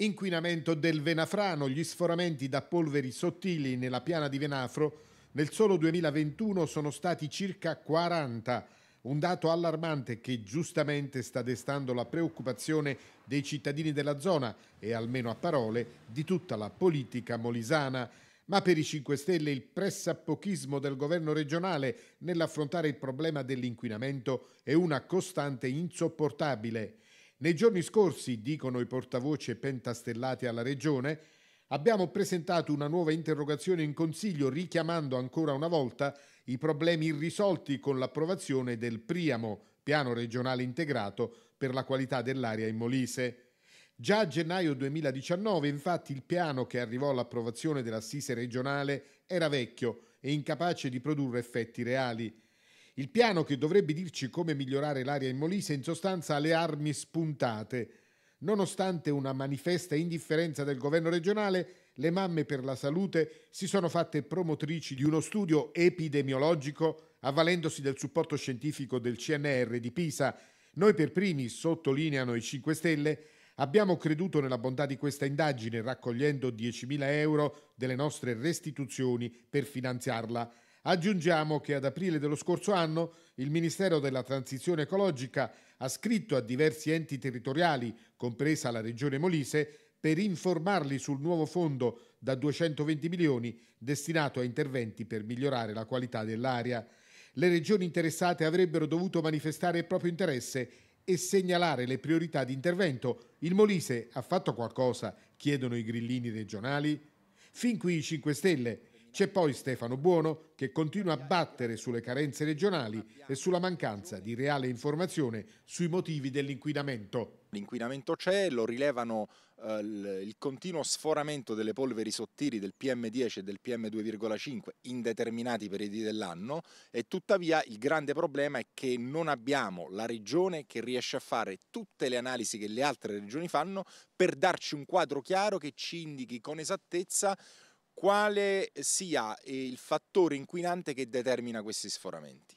Inquinamento del Venafrano, gli sforamenti da polveri sottili nella piana di Venafro nel solo 2021 sono stati circa 40, un dato allarmante che giustamente sta destando la preoccupazione dei cittadini della zona e almeno a parole di tutta la politica molisana. Ma per i 5 Stelle il pressappochismo del governo regionale nell'affrontare il problema dell'inquinamento è una costante insopportabile nei giorni scorsi, dicono i portavoce pentastellati alla Regione, abbiamo presentato una nuova interrogazione in Consiglio richiamando ancora una volta i problemi irrisolti con l'approvazione del Priamo, piano regionale integrato per la qualità dell'aria in Molise. Già a gennaio 2019, infatti, il piano che arrivò all'approvazione dell'assise regionale era vecchio e incapace di produrre effetti reali. Il piano che dovrebbe dirci come migliorare l'aria in Molise in sostanza ha le armi spuntate. Nonostante una manifesta indifferenza del governo regionale, le mamme per la salute si sono fatte promotrici di uno studio epidemiologico avvalendosi del supporto scientifico del CNR di Pisa. Noi per primi, sottolineano i 5 Stelle, abbiamo creduto nella bontà di questa indagine raccogliendo 10.000 euro delle nostre restituzioni per finanziarla. Aggiungiamo che ad aprile dello scorso anno il Ministero della Transizione Ecologica ha scritto a diversi enti territoriali, compresa la Regione Molise, per informarli sul nuovo fondo da 220 milioni destinato a interventi per migliorare la qualità dell'aria. Le regioni interessate avrebbero dovuto manifestare il proprio interesse e segnalare le priorità di intervento. Il Molise ha fatto qualcosa, chiedono i grillini regionali. Fin qui i 5 Stelle c'è poi Stefano Buono che continua a battere sulle carenze regionali e sulla mancanza di reale informazione sui motivi dell'inquinamento. L'inquinamento c'è, lo rilevano eh, il continuo sforamento delle polveri sottili del PM10 e del PM2,5 in determinati periodi dell'anno e tuttavia il grande problema è che non abbiamo la regione che riesce a fare tutte le analisi che le altre regioni fanno per darci un quadro chiaro che ci indichi con esattezza quale sia il fattore inquinante che determina questi sforamenti.